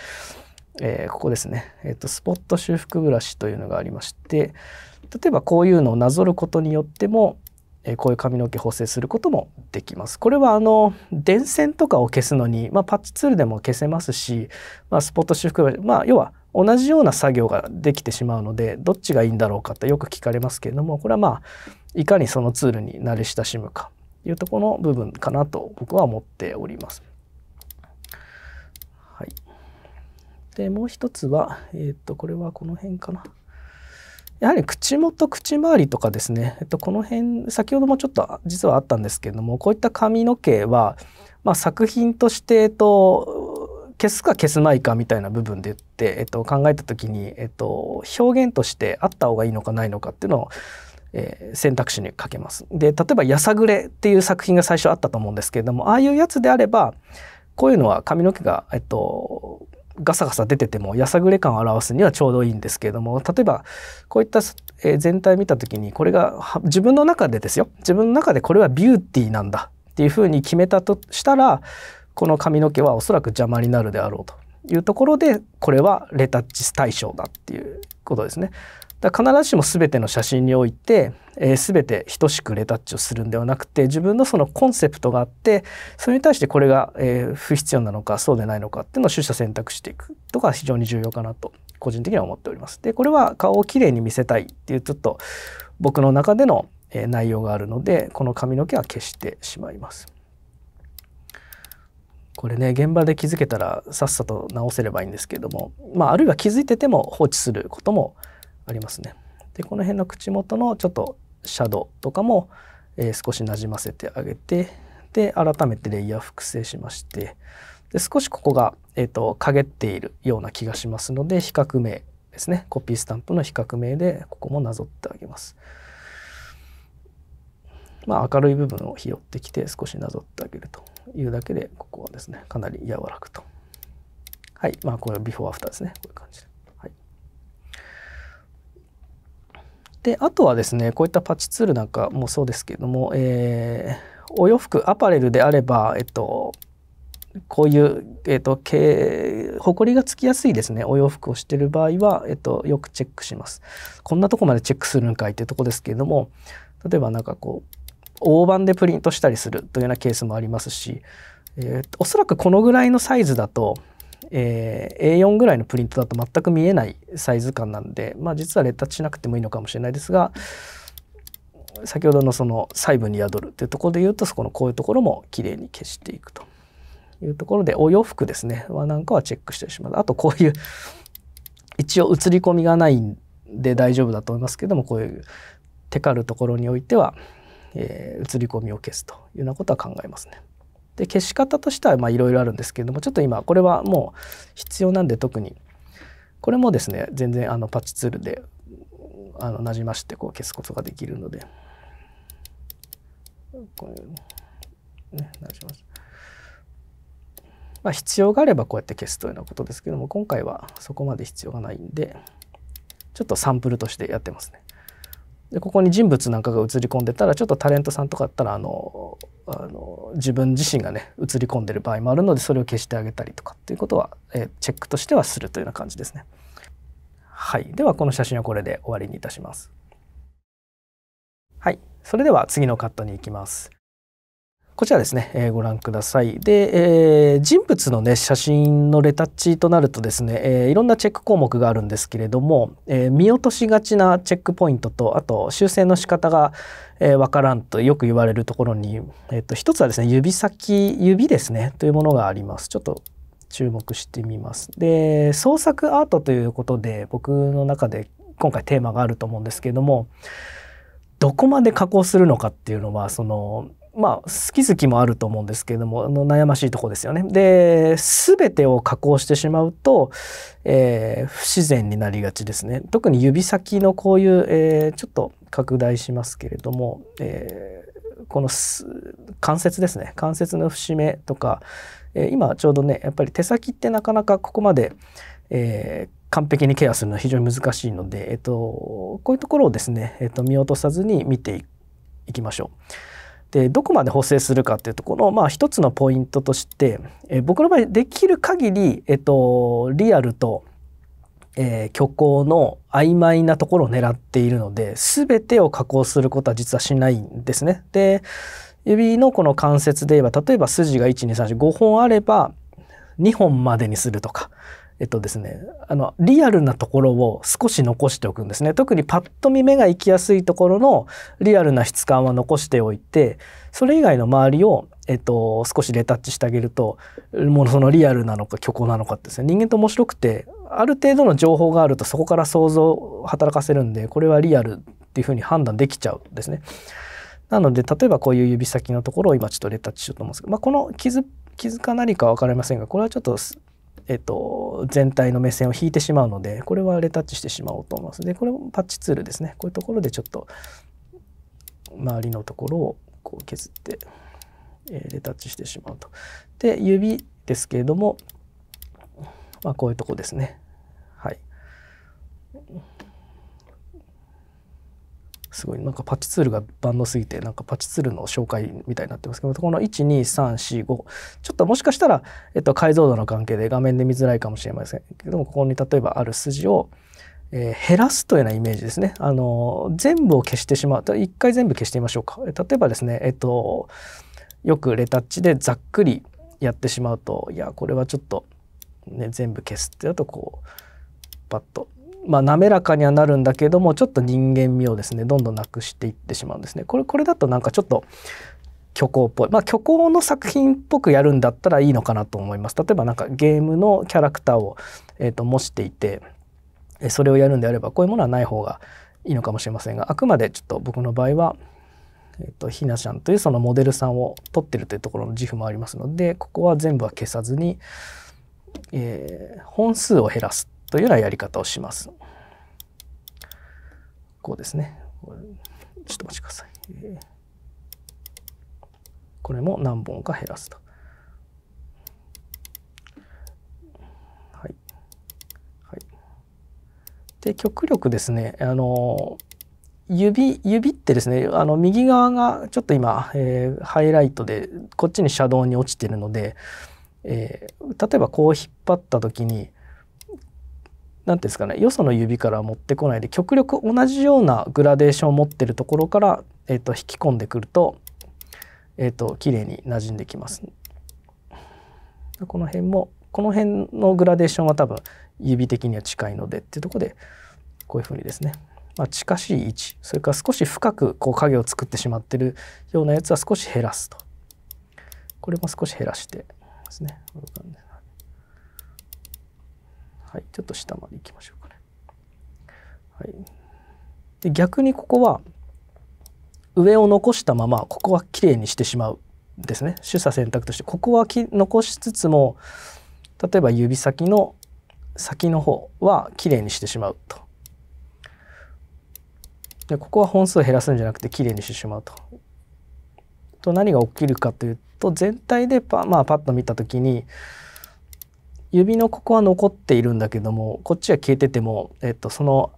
Speaker 1: えー、ここですね、えーと、スポット修復ブラシというのがありまして例えばこういうのをなぞることによっても、えー、こういう髪の毛補正することもできます。これはあの電線とかを消すのに、まあ、パッチツールでも消せますし、まあ、スポット修復ブラシ、まあ、要は同じような作業ができてしまうのでどっちがいいんだろうかってよく聞かれますけれどもこれはまあいかにそのツールに慣れ親しむかというとこの部分かなと僕は思っております。で、もう一つは、えっ、ー、と、これはこの辺かな。やはり口元、口周りとかですね、えっと、この辺、先ほどもちょっと実はあったんですけれども、こういった髪の毛は、まあ、作品として、えっと、消すか消すまいかみたいな部分で言って、えっと、考えた時に、えっと、表現としてあった方がいいのかないのかっていうのを、えー、選択肢にかけます。で、例えば、やさぐれっていう作品が最初あったと思うんですけれども、ああいうやつであれば、こういうのは髪の毛が、えっと、ガサガサ出ててもやさぐれ感を表すにはちょうどいいんですけれども例えばこういった、え全体見た時にこれが自分の中でですよ自分の中でこれはビューティーなんだっていうふうに決めたとしたらこの髪の毛はおそらく邪魔になるであろうというところでこれはレタッチ対象だっていうことですね。だ必ずしも全ての写真において、えー、全て等しくレタッチをするんではなくて自分のそのコンセプトがあってそれに対してこれが、えー、不必要なのかそうでないのかっていうのを取捨選択していくとか非常に重要かなと個人的には思っております。でこれは顔をきれいに見せたいっていうちょっと僕の中での、えー、内容があるのでこの髪の毛は消してしまいます。これね現場で気づけたらさっさと直せればいいんですけれども、まあ、あるいは気づいてても放置することもありますね。でこの辺の口元のちょっとシャドウとかも、えー、少しなじませてあげてで改めてレイヤー複製しましてで少しここが、えーと、陰っているような気がしますので比較名ですねコピースタンプの比較名でここもなぞってあげます。まあ、明るい部分を拾ってきて少しなぞってあげるというだけでここはですねかなり柔らくとはいまあこれはビフォーアフターですねこういう感じで。であとはですねこういったパチツールなんかもそうですけども、えー、お洋服アパレルであれば、えっと、こういう、えっと、けほこりがつきやすいですねお洋服をしてる場合は、えっと、よくチェックします。こんなとこまでチェックするんかいっていうとこですけれども例えばなんかこう大判でプリントしたりするというようなケースもありますし、えー、おそらくこのぐらいのサイズだとえー、A4 ぐらいのプリントだと全く見えないサイズ感なんで、まあ、実はレタッチしなくてもいいのかもしれないですが先ほどのその細部に宿るというところで言うとそこのこういうところもきれいに消していくというところでお洋服ですねはなんかはチェックしてしまうあとこういう一応映り込みがないんで大丈夫だと思いますけどもこういうテカるところにおいては、えー、り込みを消すというようなことは考えますね。で消し方としてはいろいろあるんですけれどもちょっと今これはもう必要なんで特にこれもですね全然あのパチツールであのなじましてこう消すことができるのでこういうねなじましまあ必要があればこうやって消すというようなことですけども今回はそこまで必要がないんでちょっとサンプルとしてやってますね。でここに人物なんかが映り込んでたらちょっとタレントさんとかだったらあのあの自分自身がね映り込んでる場合もあるのでそれを消してあげたりとかっていうことは、えチェックとしてはするというような感じですね。はい、ではこの写真はこれで終わりにいたします。はい、それでは次のカットに行きます。こちらですね、えー、ご覧ください。で、えー、人物のね、写真のレタッチとなるとですね、えー、いろんなチェック項目があるんですけれども、え見落としがちなチェックポイントと、あと修正の仕方が、えー、分からんとよく言われるところに、えっと、一つはですね、指先、指ですね、というものがあります。ちょっと注目してみます。で、創作アートということで、僕の中で今回テーマがあると思うんですけれども、どこまで加工するのかっていうのは、その、まあ、好き好きもあると思うんですけれどもあの悩ましいとこですよね。でべてを加工してしまうと、えー、不自然になりがちですね。特に指先のこういう、えー、ちょっと拡大しますけれども、えー、この関節ですね関節の節目とか、え今ちょうどねやっぱり手先ってなかなかここまで、えー、完璧にケアするのは非常に難しいので、えっと、こういうところをですね、えっと、見落とさずに見ていきましょう。でどこまで補正するかっていうとこのまあ一つのポイントとして、え僕の場合できる限りえっ、とリアルと、えー、虚構の曖昧なところを狙っているので全てを加工することは実はしないんですね。で指のこの関節で言えば例えば筋が12345本あれば2本までにするとかえっとですね、あのリアルなところを少し残しておくんですね特にパッと見目が行きやすいところのリアルな質感は残しておいてそれ以外の周りを、えっと、少しレタッチしてあげるともうそのリアルなのか虚構なのかってですね人間って面白くてある程度の情報があるとそこから想像を働かせるんでこれはリアルっていうふうに判断できちゃうんですね。なので例えばこういう指先のところを今ちょっとレタッチしようと思うんですけど、まあ、この傷傷か何か分かりませんがこれはちょっとえっと、全体の目線を引いてしまうのでこれはレタッチしてしまおうと思いますでこれもパッチツールですねこういうところでちょっと周りのところをこう削って、えー、レタッチしてしまうと。で指ですけれども、まあ、こういうとこですねすごいなんかパチツールが万能すぎてなんかパチツールの紹介みたいになってますけどこの12345ちょっともしかしたら、えっと、解像度の関係で画面で見づらいかもしれませんけどもここに例えばある筋を、えー、減らすというようなイメージですね。あの全部を消してしまう一回全部消してみましょうか。例えばですね、えっと、よくレタッチでざっくりやってしまうといやこれはちょっと、ね、全部消すってだとこうパッとまあ、滑らかにはなるんだけどもちょっと人間味をですねどんどんなくしていってしまうんですね。これこれだとなんかちょっと虚構っぽい、まあ、虚構の作品っぽくやるんだったらいいのかなと思います。例えばなんかゲームのキャラクターを、えー、と模していてそれをやるんであればこういうものはない方がいいのかもしれませんがあくまでちょっと僕の場合は、えー、とひなちゃんというそのモデルさんを撮ってるというところの自負もありますのでここは全部は消さずに、えー、本数を減らすというようなやり方をします。こうですね。ちょっとお待ちください。これも何本か減らすと。はい。はい、で、極力ですね、あの、指、指ってですね、あの、右側がちょっと今、えー、ハイライトで、こっちにシャドウに落ちてるので、えー、例えばこう引っ張った時に、何ですかねよその指から持ってこないで極力同じようなグラデーションを持ってるところから、えー、と引き込んでくると,、えーと、と綺麗に馴染んできます。この辺もこの辺のグラデーションは多分指的には近いのでっていうとこでこういうふうにですね、まあ、近しい位置それから少し深くこう影を作ってしまってるようなやつは少し減らすとこれも少し減らしてですね。はい、ちょっと下まで行きましょうかね。はい、で逆にここは上を残したままここはきれいにしてしまうですね取査選択としてここはき残しつつも例えば指先の先の方はきれいにしてしまうと。でここは本数を減らすんじゃなくてきれいにしてしまうと。と何が起きるかというと全体でパ,、まあ、パッと見た時に指のここは残っているんだけどもこっちは消えてても、えっと、その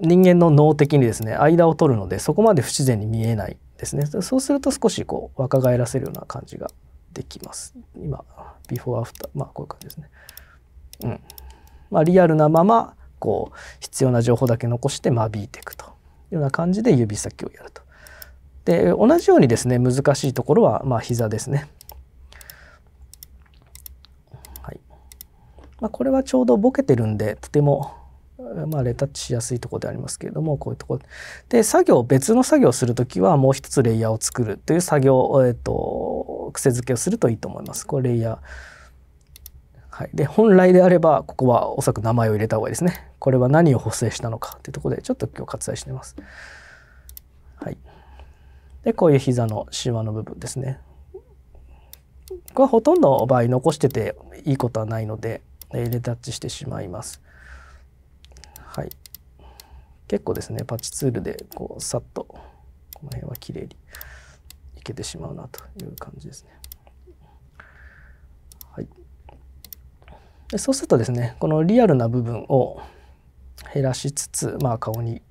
Speaker 1: 人間の脳的にですね間を取るのでそこまで不自然に見えないですねそうすると少しこう若返らせるような感じができます今ビフォーアフターまあこういう感じですねうんまあリアルなままこう必要な情報だけ残して間引いていくというような感じで指先をやるとで同じようにですね難しいところはまあ膝ですねまあ、これはちょうどボケてるんでとても、まあ、レタッチしやすいとこでありますけれどもこういうとこで作業別の作業をする時はもう一つレイヤーを作るという作業、えっと、癖付けをするといいと思います。これレイヤーはい、で本来であればここはおそらく名前を入れた方がいいですね。これは何を補正したのかというところでちょっと今日割愛してます。はい、でこういう膝のシワの部分ですね。これはほとんどの場合残してていいことはないのでレタッチしてしまいます。はい、結構ですねパッチツールでこうさっとこの辺は綺麗にいけてしまうなという感じですね。はい、でそうするとですねこのリアルな部分を減らしつつ、まあ、顔に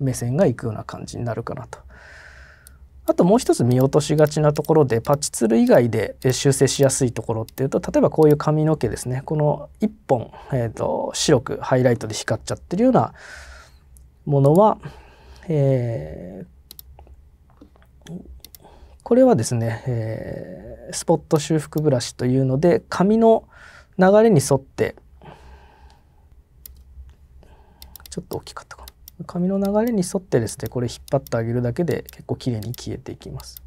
Speaker 1: 目線がいくような感じになるかなとあともう一つ見落としがちなところでパッチツール以外で修正しやすいところっていうと例えばこういう髪の毛ですねこの1本、えーと、白くハイライトで光っちゃってるようなものは、えー、これはですね、えー、スポット修復ブラシというので髪の流れに沿ってちょっと大きかったかな紙の流れに沿ってですねこれ引っ張ってあげるだけで結構きれいに消えていきます。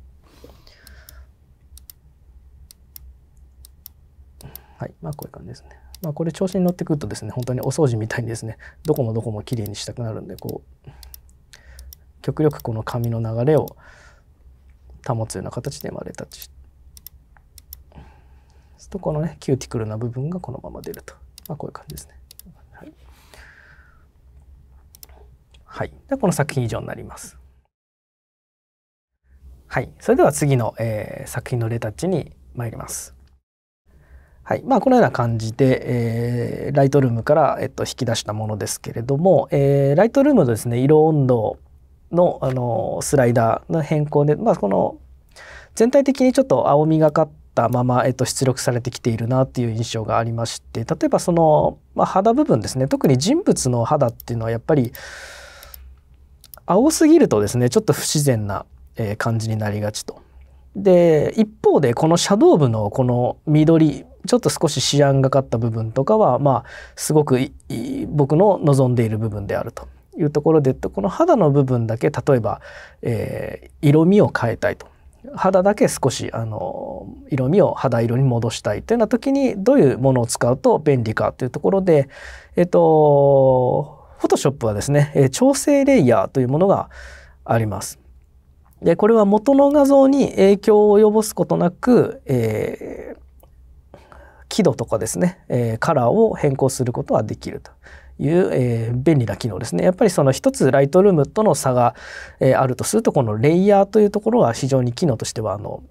Speaker 1: はいまあこういう感じですね。まあこれ調子に乗ってくるとですね本当にお掃除みたいにですねどこもどこもきれいにしたくなるんでこう極力この紙の流れを保つような形で丸レタッチして。するとこのねキューティクルな部分がこのまま出ると、まあ、こういう感じですね。はい。でこの作品以上になります。はい。それでは次の、えー、作品のレタッチに参ります。はい。まあ、このような感じで、えー、ライトルームから、えっと、引き出したものですけれども、えー、ライトルームのですね、色温度の、あの、スライダーの変更で、まあ、この、全体的にちょっと青みがかったまま、えっと、出力されてきているなっていう印象がありまして、例えばその、まあ、肌部分ですね、特に人物の肌っていうのはやっぱり、青すぎるとですねちょっと不自然な感じになりがちと。で一方でこのシャドー部のこの緑ちょっと少しシアンがかった部分とかはまあすごく僕の望んでいる部分であるというところでこの肌の部分だけ例えば、えー、色味を変えたいと肌だけ少しあの色味を肌色に戻したいというような時にどういうものを使うと便利かというところでえっと Photoshop はですね、え調整レイヤーというものがあります。でこれは元の画像に影響を及ぼすことなく、えー、輝度とかですね、えー、カラーを変更することはできるという、えー、便利な機能ですね。やっぱりその一つライトルームとの差が、えあるとするとこのレイヤーというところは非常に機能としてはあの、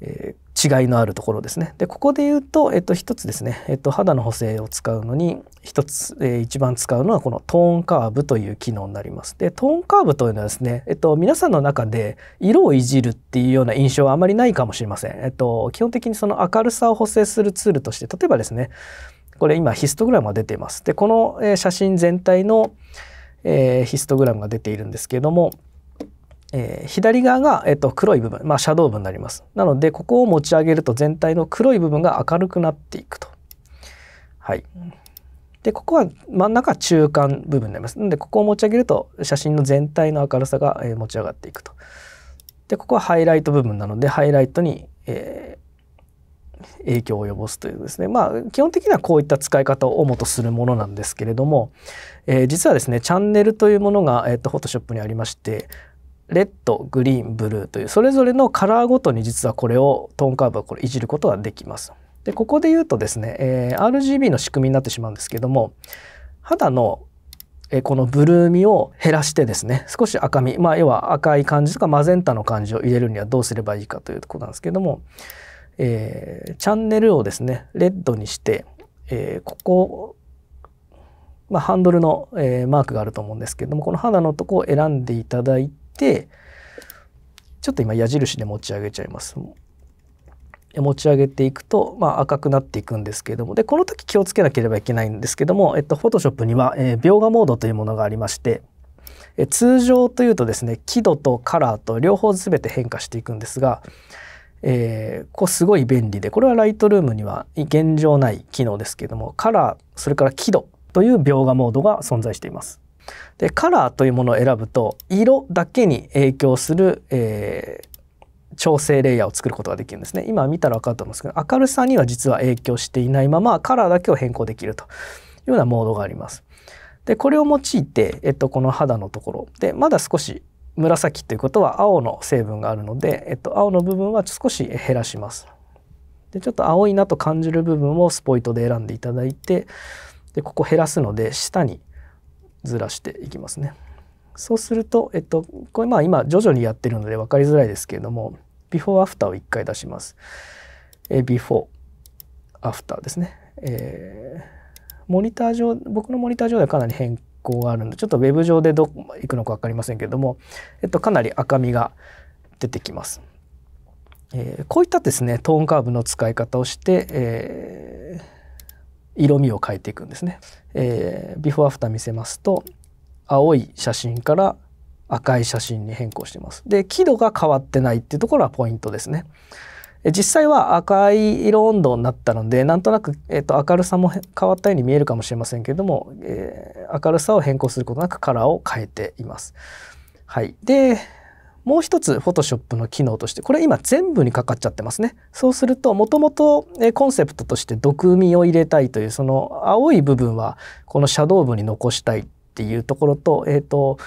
Speaker 1: えー違いのあるところですね。でここで言うと、えっと、一つですね、えっと、肌の補正を使うのに一つ、えー、一番使うのはこのトーンカーブという機能になります。でトーンカーブというのはですね、えっと、皆さんの中で色をいじるっていうような印象はあまりないかもしれません。えっと、基本的にその明るさを補正するツールとして例えばですねこれ今ヒストグラムが出ています。でこの写真全体の、えー、ヒストグラムが出ているんですけれどもえー、左側が、えっと黒い部分、まあ、シャドウ部になります。なのでここを持ち上げると全体の黒い部分が明るくなっていくと。はい、でここは真ん中中間部分になります。なのでここを持ち上げると写真の全体の明るさが、えー、持ち上がっていくと。でここはハイライト部分なのでハイライトに、えー、影響を及ぼすというですねまあ基本的にはこういった使い方を主とするものなんですけれども、えー、実はですねチャンネルというものが、えーと、と p h o t o s にありましてレッドグリーンブルーというそれぞれのカラーごとに実はこれをトーンカーブをこれいじることができます。でここで言うとですね、えー、RGB の仕組みになってしまうんですけども肌のえこのブルーみを減らしてですね少し赤みまあ要は赤い感じとかマゼンタの感じを入れるにはどうすればいいかというとこなんですけども、えー、チャンネルをですねレッドにして、えー、ここ、まあ、ハンドルの、えー、マークがあると思うんですけどもこの肌のとこを選んでいただいてちょっと今矢印で持ち上げちゃいます。持ち上げていくと、まあ、赤くなっていくんですけれどもでこの時気をつけなければいけないんですけども、えっと、Photoshop には、えー、描画モードというものがありまして、えー、通常というとですね輝度とカラーと両方全て変化していくんですが、えー、こすごい便利でこれは Lightroom には現状ない機能ですけれどもカラーそれから輝度という描画モードが存在しています。でカラーというものを選ぶと色だけに影響する、えー、調整レイヤーを作ることができるんですね今見たら分かると思うんですけど明るさには実は影響していないままカラーだけを変更できるというようなモードがあります。でこれを用いて、えっと、この肌のところでまだ少し紫ということは青の成分があるので、えっと、青の部分は少し減らします。でちょっと青いなと感じる部分をスポイトで選んでいただいてでここ減らすので下にずらしていきますね。そうすると、えっと、これまあ今徐々にやってるので分かりづらいですけれども、ビフォーアフターを1回出します。えビフォーアフターですね。えー、モニター上、僕のモニター上ではかなり変更があるので、ちょっとウェブ上でどこ行くのか分かりませんけれども、えっと、かなり赤みが出てきます。えー、こういったですね、トーンカーブの使い方をして、えー色味を変えていくんですね。えー、ビフォーアフター見せますと青い写真から赤い写真に変更してます。で輝度が変わってないっていうところはポイントですね。実際は赤い色温度になったのでなんとなく、えー、と明るさも変わったように見えるかもしれませんけれども、えー、明るさを変更することなくカラーを変えています。はい、でもう一つフォトショップの機能としてこれ今全部にかかっちゃってますねそうするともともとコンセプトとして毒味を入れたいというその青い部分はこのシャドウ部に残したいっていうところと,、えーと、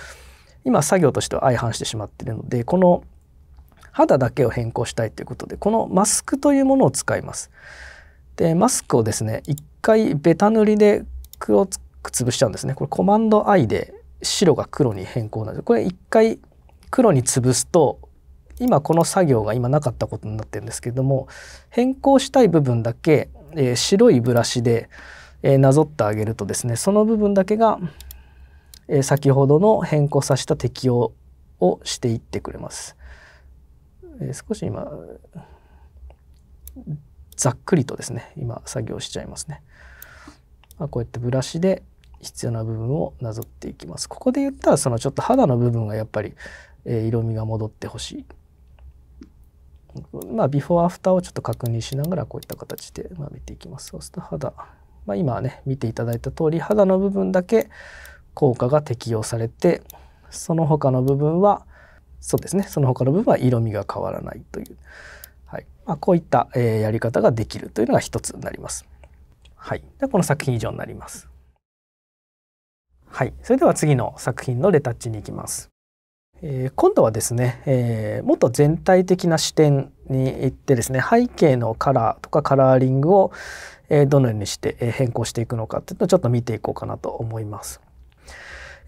Speaker 1: 今作業としては相反してしまってるのでこの肌だけを変更したいということでこのマスクというものを使います。でマスクをですね一回ベタ塗りで黒く潰しちゃうんですねこれコマンド I で白が黒に変更なんですこれ一回黒に潰すと今この作業が今なかったことになってるんですけれども変更したい部分だけ、えー、白いブラシで、えー、なぞってあげるとですねその部分だけが、えー、先ほどの変更させた適用をしていってくれます。え少し今ざっくりとですね今作業しちゃいますね。まあ、こうやってブラシで必要な部分をなぞっていきます。ここで言ったらそのちょっと肌の部分がやっぱりえ色味が戻ってほしい。まあ、ビフォーアフターをちょっと確認しながらこういった形でまあ見ていきます。そうすると肌、まあ、今ね見ていただいた通り肌の部分だけ効果が適用されてその他の部分はそうですねその他の部分は色味が変わらないという、はいまあ、こういった、えー、やり方ができるというのが一つになります。はい、でこの作品以上になります。はい、それでは次の作品のレタッチに行きます。え今度はですね、えー、もっと全体的な視点に行ってですね背景のカラーとかカラーリングを、えどのようにして変更していくのかっていうのをちょっと見ていこうかなと思います。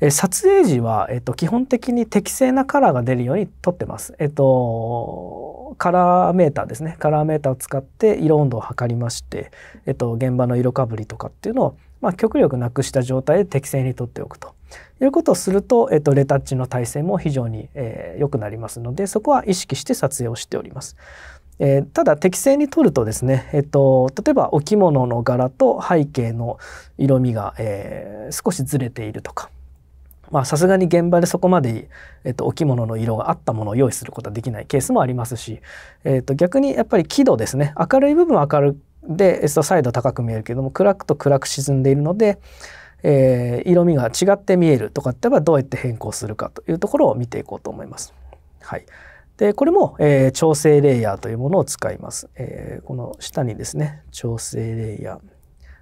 Speaker 1: え撮影時は、えっと、基本的に適正なカラーが出るように撮ってます。えっ、とカラーメーターですねカラーメーターを使って色温度を測りまして、えっ、と現場の色かぶりとかっていうのを、まあ、極力なくした状態で適正に撮っておくと。いうことをすると、えっと、レタッチの体勢も非常に、えー、良くなりますので、そこは意識して撮影をしております。えー、ただ適正に撮るとですね、えっと、例えばお着物の柄と背景の色味が、えー、少しずれているとかさすがに現場でそこまで、えっと、お着物の色があったものを用意することはできないケースもありますし、えっと、逆にやっぱり輝度ですね明るい部分は明るで、えっと、サイド高く見えるけども暗くと暗く沈んでいるので、えー、色味が違って見えるとかってはどうやって変更するかというところを見ていこうと思います。はい、でこれも、えー、調整レイヤーというものを使います。えー、この下にですね調整レイヤー。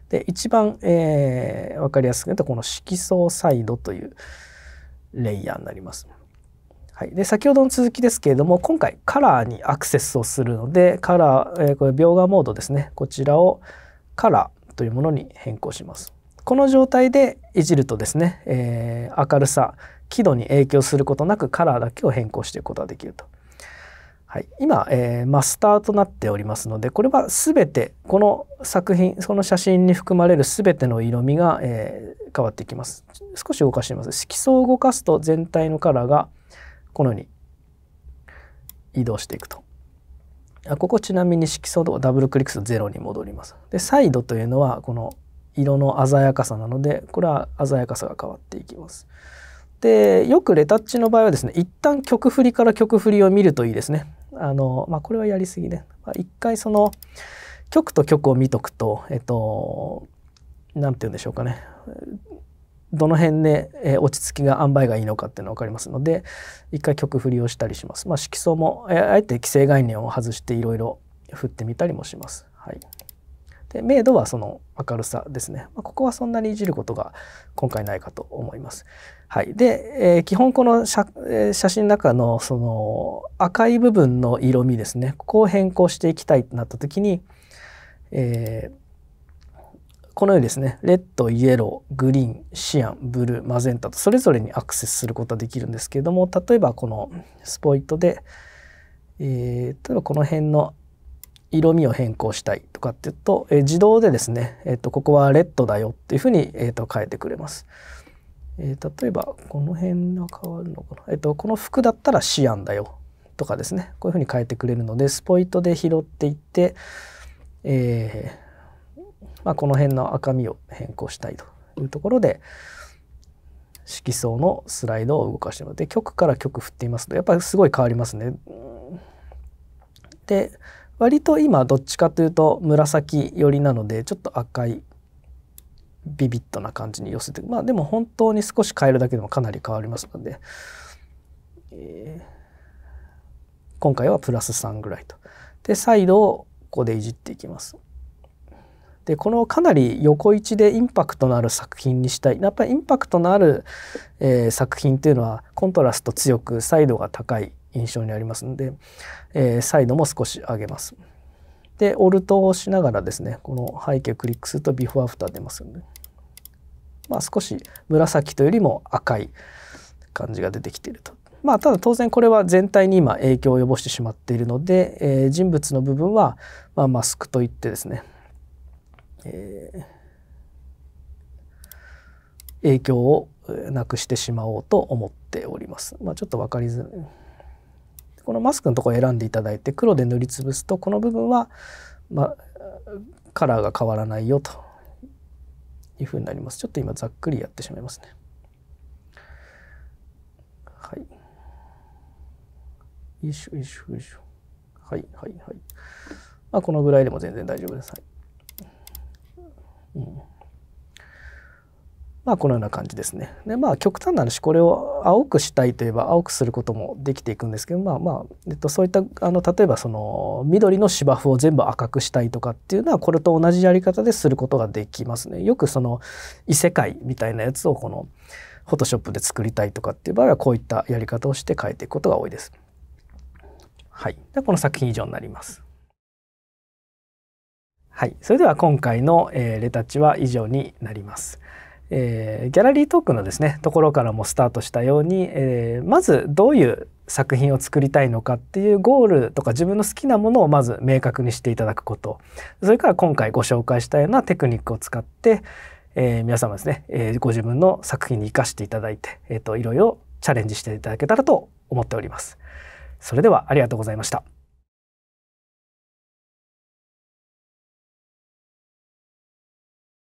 Speaker 1: で一番、えー、分かりやすく言うとこの色相サイドというレイヤーになります。はい、で先ほどの続きですけれども今回カラーにアクセスをするのでカラー、えー、これ描画モードですねこちらをカラーというものに変更します。この状態でいじるとですね、えー、明るさ輝度に影響することなくカラーだけを変更していくことができると。はい、今、えー、マスターとなっておりますのでこれは全てこの作品その写真に含まれる全ての色味が、えー、変わっていきます少し動かしてみます色素を動かすと全体のカラーがこのように移動していくとあここちなみに色素をダブルクリックすると0に戻りますでサイドというのはこの色の鮮やかさなのでこれは鮮やかさが変わっていきます。でよくレタッチの場合はですね一旦曲振りから曲振りを見るといいですね。あのまあ、これはやりすぎね。まあ、一回その曲と曲を見とくとえっと何て言うんでしょうかねどの辺で、え落ち着きが塩梅がいいのかっていうのが分かりますので一回曲振りをしたりします。まあ、色相も、あえて既成概念を外していろいろ振ってみたりもします。はいで明度はその明るさですね、まあ、ここはそんなにいじることが今回ないかと思います。はい、で、えー、基本この写,、え写真の中のその赤い部分の色味ですねここを変更していきたいとなった時に、えー、このようにですねレッドイエローグリーンシアンブルーマゼンタとそれぞれにアクセスすることはできるんですけれども例えばこのスポイトで、えー、例えばこの辺の色味を変更したいとかっていうと、え自動でですね、えー、とここはレッドだよっていうふうに、えー、と変えてくれます。えー、例えばこの辺が変わるのかな、えー、とこの服だったらシアンだよとかですねこういうふうに変えてくれるのでスポイトで拾っていって、えー、まあ、この辺の赤みを変更したいというところで色相のスライドを動かしてもらって局から局振っていますとやっぱりすごい変わりますね。で割と今どっちかというと紫寄りなのでちょっと赤いビビッとな感じに寄せてまあでも本当に少し変えるだけでもかなり変わりますので、えー、今回はプラス3ぐらいと。で再度ここでいじっていきます。でこのかなり横位置でインパクトのある作品にしたいやっぱりインパクトのある、えー、作品っていうのはコントラスト強く彩度が高い印象にありますので、えー、サイドも少し上げます。で、オルトをしながらですね、この背景をクリックするとビフォーアフター出ますので、まあ、少し紫というよりも赤い感じが出てきていると。まあ、ただ当然これは全体に今影響を及ぼしてしまっているので、えー、人物の部分は、まあ、マスクといってですね、えー、影響をなくしてしまおうと思っております。まあ、ちょっとわかりづらい。このマスクのところを選んでいただいて黒で塗りつぶすとこの部分は、まあ、カラーが変わらないよというふうになりますちょっと今ざっくりやってしまいますねはいよいしょよいしょよいしょはいはいはい、まあ、このぐらいでも全然大丈夫ですはい、うんまあこのような感じですね。でまあ極端な話これを青くしたいといえば青くすることもできていくんですけどまあまあ、えっと、そういったあの例えばその緑の芝生を全部赤くしたいとかっていうのはこれと同じやり方ですることができますね。よくその異世界みたいなやつをこのフォトショップで作りたいとかっていう場合はこういったやり方をして変えていくことが多いです。はい、でこの作品以上になります。はい、それでは今回の、えー、レタッチは以上になります。えー、ギャラリートークのですねところからもスタートしたように、えー、まずどういう作品を作りたいのかっていうゴールとか自分の好きなものをまず明確にしていただくことそれから今回ご紹介したようなテクニックを使って、えー、皆様ですね、えご自分の作品に生かしていただいて、えーといろいろチャレンジしていただけたらと思っております。それではありがとうございました。